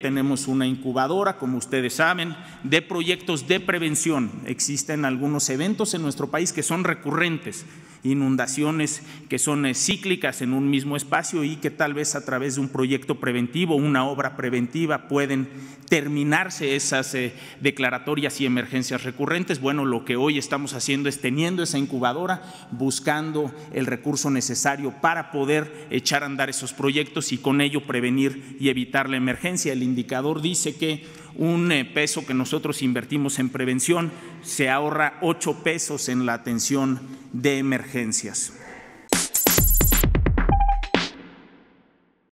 Tenemos una incubadora, como ustedes saben, de proyectos de prevención. Existen algunos eventos en nuestro país que son recurrentes inundaciones que son eh, cíclicas en un mismo espacio y que tal vez a través de un proyecto preventivo, una obra preventiva, pueden terminarse esas eh, declaratorias y emergencias recurrentes. Bueno, lo que hoy estamos haciendo es teniendo esa incubadora, buscando el recurso necesario para poder echar a andar esos proyectos y con ello prevenir y evitar la emergencia. El indicador dice que un eh, peso que nosotros invertimos en prevención se ahorra ocho pesos en la atención de emergencias.